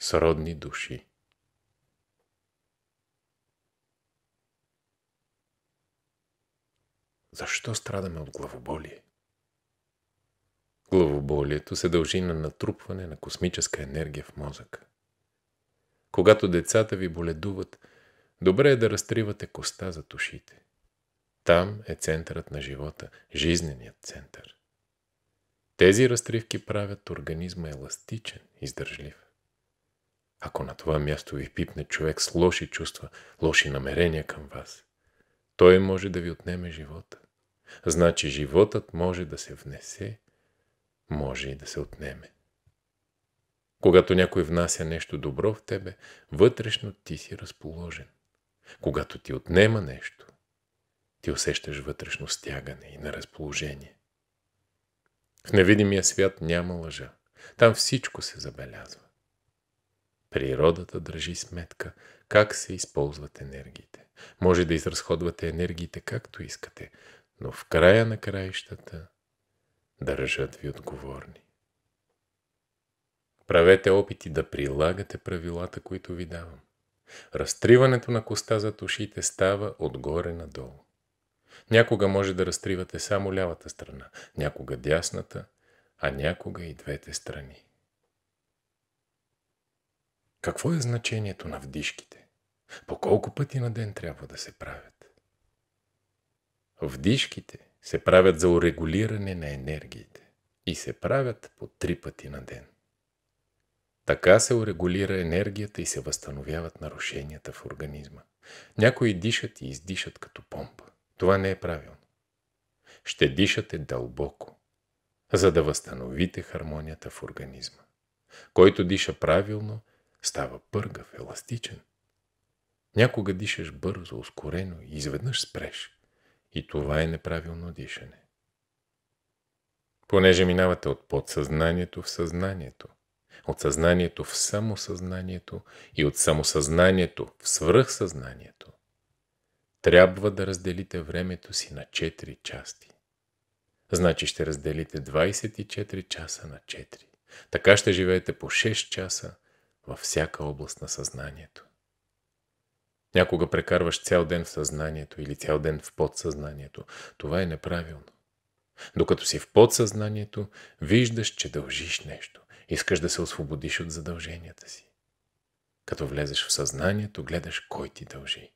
сродни души. Защо страдаме от главоболие? Главоболието се дължи на натрупване на космическа енергия в мозъка. Когато децата ви боледуват, добре е да разтривате коста за тушите. Там е центърът на живота, жизненият център. Тези разтривки правят организма еластичен, издържлив ако на това място ви пипне човек с лоши чувства, лоши намерения към вас, той може да ви отнеме живота. Значи животът може да се внесе, може и да се отнеме. Когато някой внася нещо добро в тебе, вътрешно ти си разположен. Когато ти отнема нещо, ти усещаш вътрешно стягане и на разположение. В невидимия свят няма лъжа. Там всичко се забелязва. Природата държи сметка как се използват енергиите. Може да изразходвате енергиите както искате, но в края на краищата държат ви отговорни. Правете опити да прилагате правилата, които ви давам. Разтриването на коста за ушите става отгоре надолу. Някога може да разтривате само лявата страна, някога дясната, а някога и двете страни. Какво е значението на вдишките? По колко пъти на ден трябва да се правят? Вдишките се правят за урегулиране на енергиите и се правят по три пъти на ден. Така се урегулира енергията и се възстановяват нарушенията в организма. Някои дишат и издишат като помпа. Това не е правилно. Ще дишате дълбоко, за да възстановите хармонията в организма. Който диша правилно, става пъргав, еластичен. Някога дишаш бързо, ускорено и изведнъж спреш. И това е неправилно дишане. Понеже минавате от подсъзнанието в съзнанието, от съзнанието в самосъзнанието и от самосъзнанието в свръхсъзнанието, трябва да разделите времето си на 4 части. Значи ще разделите 24 часа на 4. Така ще живеете по 6 часа, във всяка област на съзнанието. Някога прекарваш цял ден в съзнанието или цял ден в подсъзнанието. Това е неправилно. Докато си в подсъзнанието, виждаш, че дължиш нещо. Искаш да се освободиш от задълженията си. Като влезеш в съзнанието, гледаш кой ти дължи.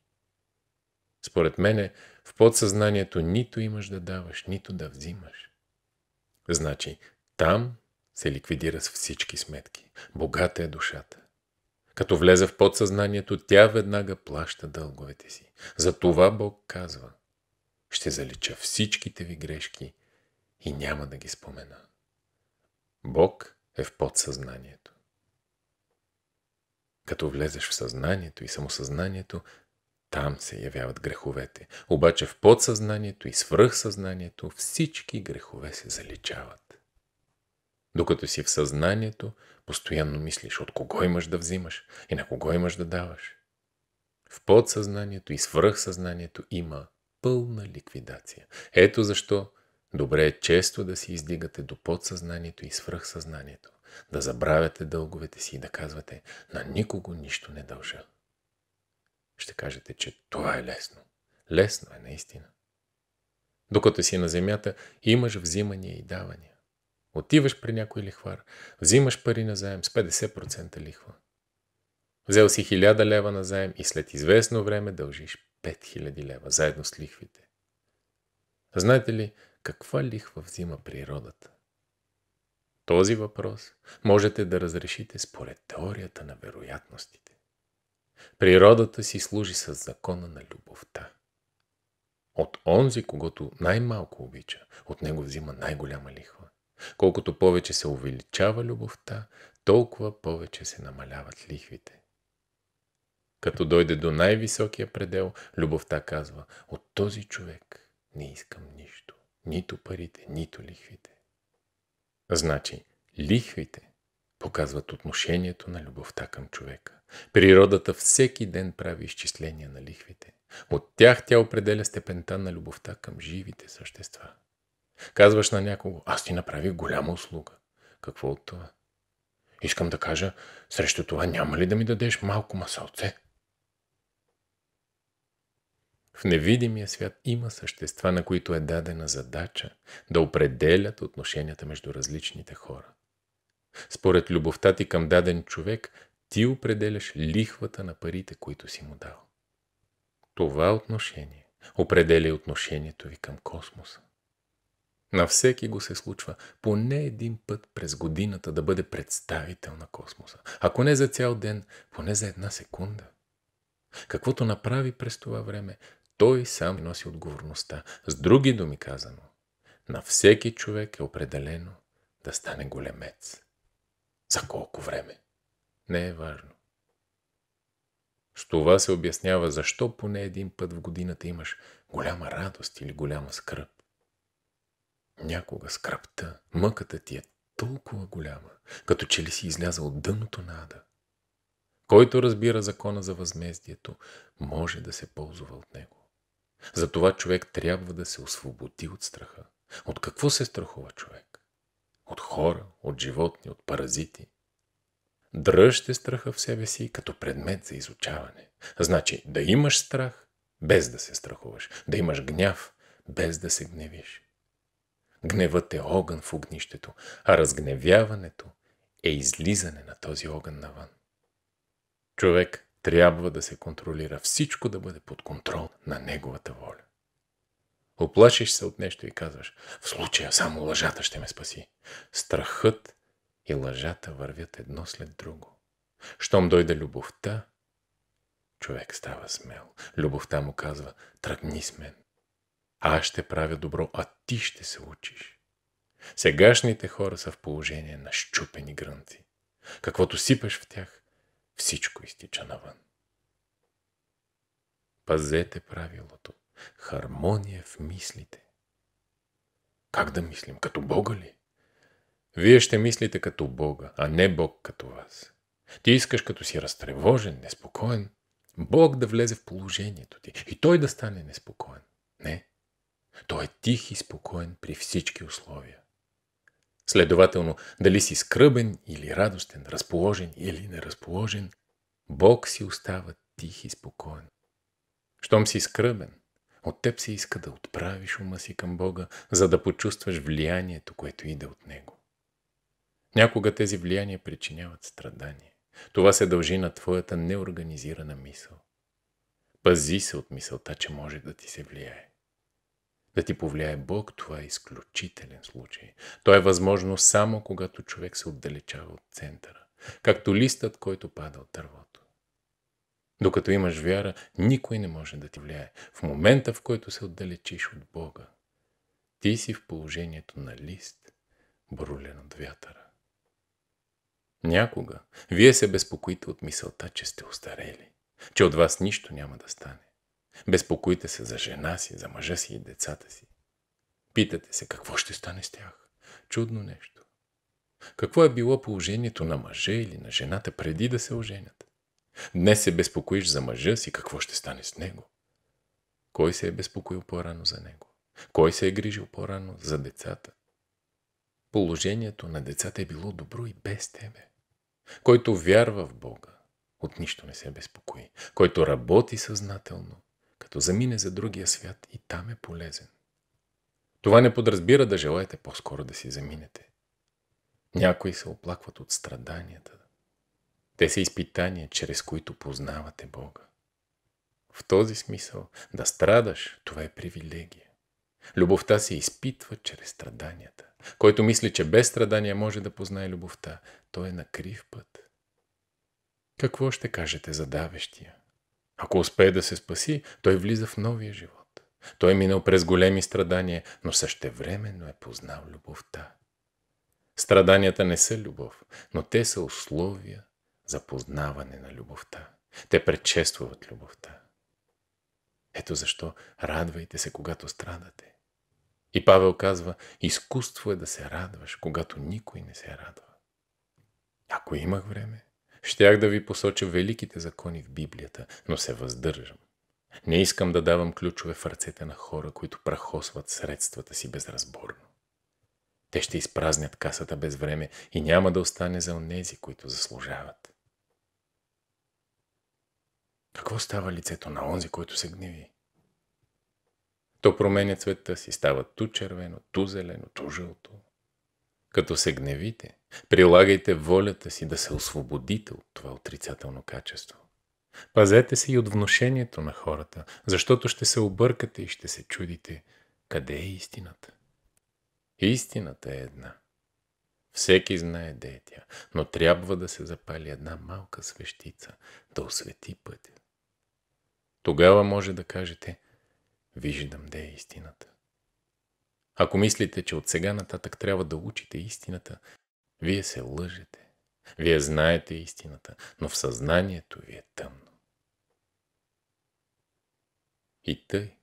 Според мене, в подсъзнанието нито имаш да даваш, нито да взимаш. Значи, там се ликвидира с всички сметки. Богата е душата. Като влезе в подсъзнанието, тя веднага плаща дълговете си. Затова Бог казва, ще залича всичките ви грешки и няма да ги спомена. Бог е в подсъзнанието. Като влезеш в съзнанието и самосъзнанието, там се явяват греховете. Обаче в подсъзнанието и свръхсъзнанието всички грехове се заличават. Докато си в съзнанието, постоянно мислиш от кого имаш да взимаш и на кого имаш да даваш. В подсъзнанието и свръхсъзнанието има пълна ликвидация. Ето защо добре е често да си издигате до подсъзнанието и свръхсъзнанието, да забравяте дълговете си и да казвате на никого нищо не дължа. Ще кажете, че това е лесно. Лесно е наистина. Докато си на земята, имаш взимания и давания. Отиваш при някой лихвар, взимаш пари на заем с 50% лихва. Взел си 1000 лева на заем и след известно време дължиш 5000 лева, заедно с лихвите. Знаете ли каква лихва взима природата? Този въпрос можете да разрешите според теорията на вероятностите. Природата си служи с закона на любовта. От онзи, когато най-малко обича, от него взима най-голяма лихва. Колкото повече се увеличава любовта, толкова повече се намаляват лихвите. Като дойде до най-високия предел, любовта казва, от този човек не искам нищо. Нито парите, нито лихвите. Значи, лихвите показват отношението на любовта към човека. Природата всеки ден прави изчисления на лихвите. От тях тя определя степента на любовта към живите същества. Казваш на някого, аз ти направих голяма услуга. Какво от това? Искам да кажа, срещу това няма ли да ми дадеш малко масалце? В невидимия свят има същества, на които е дадена задача да определят отношенията между различните хора. Според любовта ти към даден човек, ти определяш лихвата на парите, които си му дал. Това отношение определя отношението ви към космоса. На всеки го се случва поне един път през годината да бъде представител на космоса. Ако не за цял ден, поне за една секунда. Каквото направи през това време, той сам носи отговорността. С други думи казано, на всеки човек е определено да стане големец. За колко време? Не е важно. С това се обяснява защо поне един път в годината имаш голяма радост или голяма скръп. Някога скръпта, мъката ти е толкова голяма, като че ли си изляза от дъното на ада. Който разбира закона за възмездието, може да се ползва от него. Затова човек трябва да се освободи от страха. От какво се страхува човек? От хора, от животни, от паразити. Дръжте страха в себе си като предмет за изучаване. Значи да имаш страх, без да се страхуваш. Да имаш гняв, без да се гневиш. Гневът е огън в огнището, а разгневяването е излизане на този огън навън. Човек трябва да се контролира, всичко да бъде под контрол на неговата воля. Оплашиш се от нещо и казваш, в случая само лъжата ще ме спаси. Страхът и лъжата вървят едно след друго. Щом дойде любовта, човек става смел. Любовта му казва, тръгни с мен. Аз ще правя добро, а ти ще се учиш. Сегашните хора са в положение на щупени грънци. Каквото сипаш в тях, всичко изтича навън. Пазете правилото. Хармония в мислите. Как да мислим? Като Бога ли? Вие ще мислите като Бога, а не Бог като вас. Ти искаш като си разтревожен, неспокоен, Бог да влезе в положението ти и той да стане неспокоен. Не. Той е тих и спокоен при всички условия. Следователно, дали си скръбен или радостен, разположен или неразположен, Бог си остава тих и спокоен. Щом си скръбен, от теб се иска да отправиш ума си към Бога, за да почувстваш влиянието, което иде от Него. Някога тези влияния причиняват страдание. Това се дължи на твоята неорганизирана мисъл. Пази се от мисълта, че може да ти се влияе да ти повлияе Бог, това е изключителен случай. То е възможно само когато човек се отдалечава от центъра, както листът, който пада от дървото. Докато имаш вяра, никой не може да ти влияе. В момента, в който се отдалечиш от Бога, ти си в положението на лист, брулен от вятъра. Някога вие се безпокоите от мисълта, че сте устарели, че от вас нищо няма да стане. Безпокоите се за жена си, за мъжа си и децата си. Питате се какво ще стане с тях. Чудно нещо. Какво е било положението на мъжа или на жената преди да се оженят? Днес се безпокоиш за мъжа си, какво ще стане с него? Кой се е безпокоил по-рано за него? Кой се е грижил по-рано за децата? Положението на децата е било добро и без тебе. Който вярва в Бога, от нищо не се безпокои. Който работи съзнателно, като замине за другия свят и там е полезен. Това не подразбира да желаете по-скоро да си заминете. Някои се оплакват от страданията. Те са изпитания, чрез които познавате Бога. В този смисъл да страдаш, това е привилегия. Любовта се изпитва чрез страданията. Който мисли, че без страдания може да познае любовта, той е на крив път. Какво ще кажете за давещия? Ако успее да се спаси, той влиза в новия живот. Той е минал през големи страдания, но същевременно е познал любовта. Страданията не са любов, но те са условия за познаване на любовта. Те предчествуват любовта. Ето защо радвайте се, когато страдате. И Павел казва, изкуство е да се радваш, когато никой не се радва. Ако имах време, Щях да ви посоча великите закони в Библията, но се въздържам. Не искам да давам ключове в ръцете на хора, които прахосват средствата си безразборно. Те ще изпразнят касата без време и няма да остане за онези, които заслужават. Какво става лицето на онзи, който се гневи? То променя цвета си, става ту червено, ту зелено, ту жълто. Като се гневите, Прилагайте волята си да се освободите от това отрицателно качество. Пазете се и от вношението на хората, защото ще се объркате и ще се чудите къде е истината. Истината е една. Всеки знае де е тя, но трябва да се запали една малка свещица, да освети пътя. Тогава може да кажете, виждам де е истината. Ако мислите, че от сега нататък трябва да учите истината, вие се лъжете. Вие знаете истината, но в съзнанието ви е тъмно. И тъй,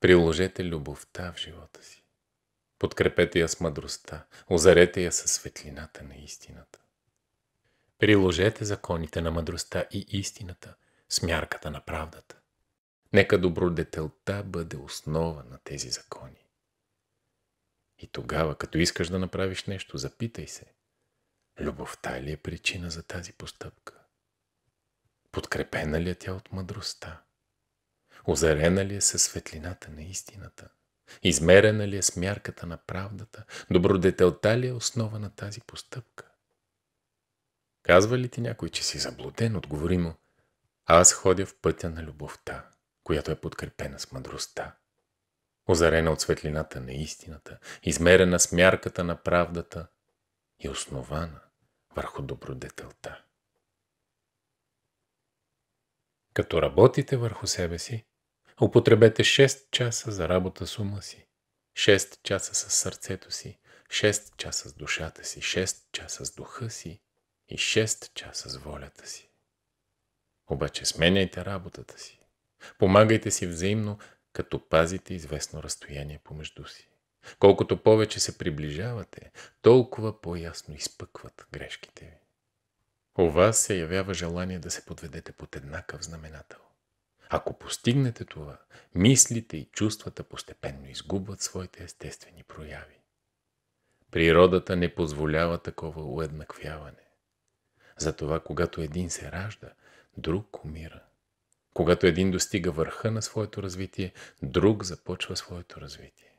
приложете любовта в живота си. Подкрепете я с мъдростта, озарете я със светлината на истината. Приложете законите на мъдростта и истината с мярката на правдата. Нека добродетелта бъде основа на тези закони. И тогава, като искаш да направиш нещо, запитай се. Любовта ли е причина за тази постъпка? Подкрепена ли е тя от мъдростта? Озарена ли е със светлината на истината? Измерена ли е с мярката на правдата? Добродетелта ли е основа на тази постъпка? Казва ли ти някой, че си заблуден? Отговори му, аз ходя в пътя на любовта, която е подкрепена с мъдростта озарена от светлината на истината, измерена с мярката на правдата и основана върху добродетелта. Като работите върху себе си, употребете 6 часа за работа с ума си, 6 часа с сърцето си, 6 часа с душата си, 6 часа с духа си и 6 часа с волята си. Обаче сменяйте работата си. Помагайте си взаимно като пазите известно разстояние помежду си. Колкото повече се приближавате, толкова по-ясно изпъкват грешките ви. У вас се явява желание да се подведете под еднакъв знаменател. Ако постигнете това, мислите и чувствата постепенно изгубват своите естествени прояви. Природата не позволява такова уеднаквяване. Затова, когато един се ражда, друг умира. Когато един достига върха на своето развитие, друг започва своето развитие.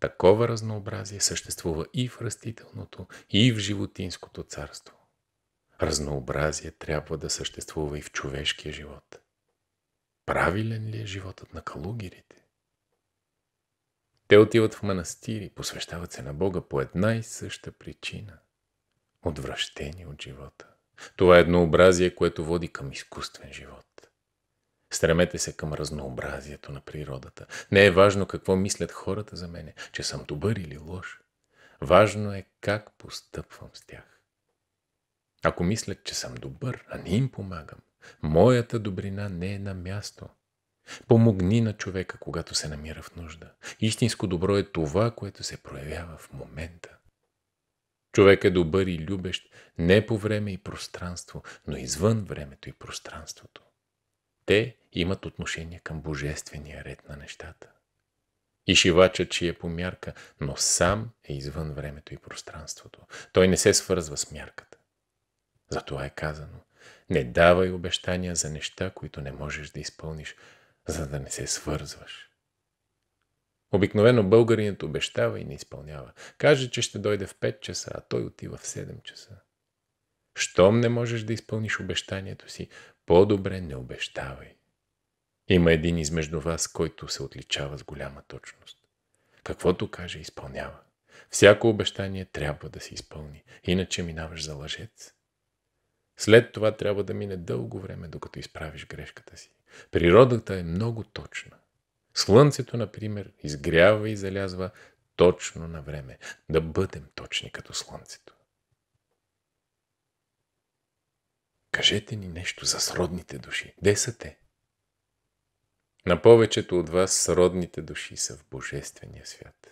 Такова разнообразие съществува и в растителното, и в животинското царство. Разнообразие трябва да съществува и в човешкия живот. Правилен ли е животът на калугирите? Те отиват в манастири, посвещават се на Бога по една и съща причина – Отвращени от живота. Това е еднообразие, което води към изкуствен живот. Стремете се към разнообразието на природата. Не е важно какво мислят хората за мене, че съм добър или лош. Важно е как постъпвам с тях. Ако мислят, че съм добър, а не им помагам, моята добрина не е на място. Помогни на човека, когато се намира в нужда. Истинско добро е това, което се проявява в момента. Човек е добър и любещ не по време и пространство, но извън времето и пространството. Те имат отношение към божествения ред на нещата. И шивачът, че е по мярка, но сам е извън времето и пространството. Той не се свързва с мярката. Затова е казано. Не давай обещания за неща, които не можеш да изпълниш, за да не се свързваш. Обикновено българинът обещава и не изпълнява. Каже, че ще дойде в 5 часа, а той отива в 7 часа. Щом не можеш да изпълниш обещанието си, по-добре не обещавай. Има един измежду вас, който се отличава с голяма точност. Каквото каже, изпълнява. Всяко обещание трябва да се изпълни, иначе минаваш за лъжец. След това трябва да мине дълго време, докато изправиш грешката си. Природата е много точна. Слънцето, например, изгрява и залязва точно на време. Да бъдем точни като Слънцето. Кажете ни нещо за сродните души. Де са те? На повечето от вас сродните души са в Божествения свят.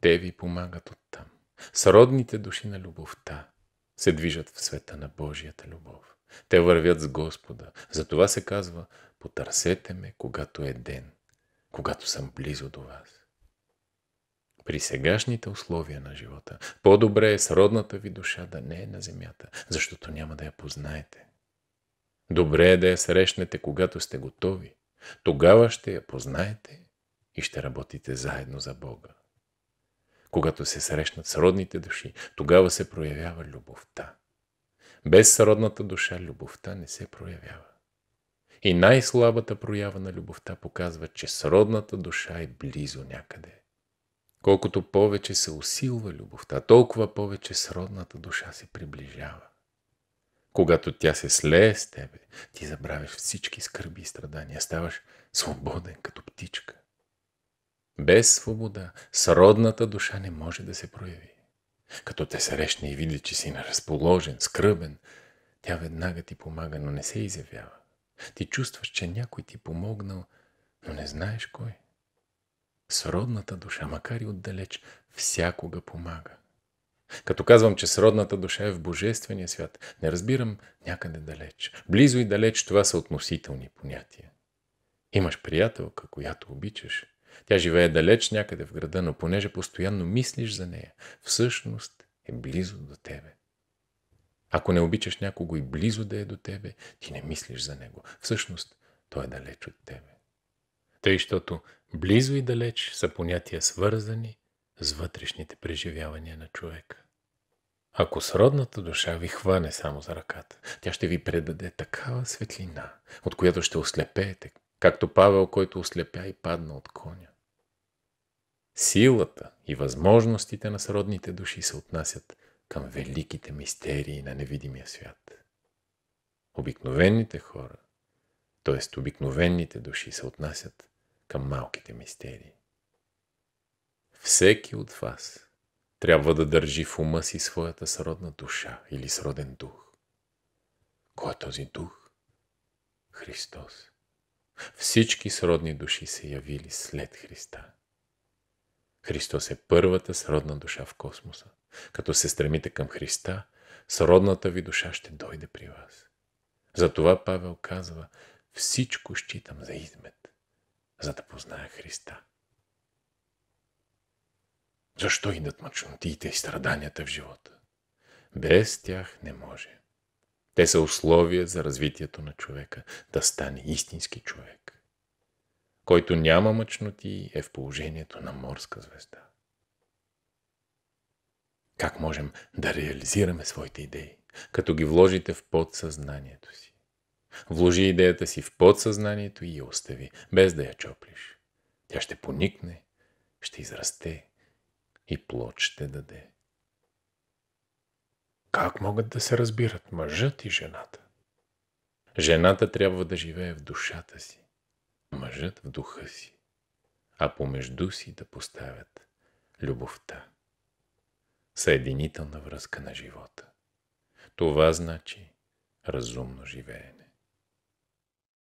Те ви помагат оттам. Сродните души на любовта се движат в света на Божията любов. Те вървят с Господа. Затова се казва, потърсете ме, когато е ден, когато съм близо до вас при сегашните условия на живота. По-добре е сродната ви душа да не е на земята, защото няма да я познаете. Добре е да я срещнете, когато сте готови. Тогава ще я познаете и ще работите заедно за Бога. Когато се срещнат сродните души, тогава се проявява любовта. Без сродната душа любовта не се проявява. И най-слабата проява на любовта показва, че сродната душа е близо някъде. Колкото повече се усилва любовта, толкова повече сродната душа се приближава. Когато тя се слее с тебе, ти забравяш всички скърби и страдания, ставаш свободен като птичка. Без свобода сродната душа не може да се прояви. Като те срещне и види, че си неразположен, скръбен, тя веднага ти помага, но не се изявява. Ти чувстваш, че някой ти помогнал, но не знаеш кой. Сродната душа, макар и отдалеч, всякога помага. Като казвам, че сродната душа е в Божествения свят, не разбирам някъде далеч. Близо и далеч това са относителни понятия. Имаш приятелка, която обичаш. Тя живее далеч някъде в града, но понеже постоянно мислиш за нея, всъщност е близо до тебе. Ако не обичаш някого и близо да е до тебе, ти не мислиш за него. Всъщност, той е далеч от тебе. Тъй, защото. Близо и далеч са понятия свързани с вътрешните преживявания на човека. Ако сродната душа ви хване само за ръката, тя ще ви предаде такава светлина, от която ще ослепеете, както Павел, който ослепя и падна от коня. Силата и възможностите на сродните души се отнасят към великите мистерии на невидимия свят. Обикновените хора, т.е. обикновените души се отнасят към малките мистерии. Всеки от вас трябва да държи в ума си своята сродна душа или сроден дух. Кой е този дух? Христос. Всички сродни души се явили след Христа. Христос е първата сродна душа в космоса. Като се стремите към Христа, сродната ви душа ще дойде при вас. Затова Павел казва, всичко считам за измет за да позная Христа. Защо идат мъчнотиите и страданията в живота? Без тях не може. Те са условия за развитието на човека, да стане истински човек. Който няма мъчноти е в положението на морска звезда. Как можем да реализираме своите идеи, като ги вложите в подсъзнанието си? Вложи идеята си в подсъзнанието и я остави, без да я чоплиш. Тя ще поникне, ще израсте и плод ще даде. Как могат да се разбират мъжът и жената? Жената трябва да живее в душата си, мъжът в духа си, а помежду си да поставят любовта. Съединителна връзка на живота. Това значи разумно живеене.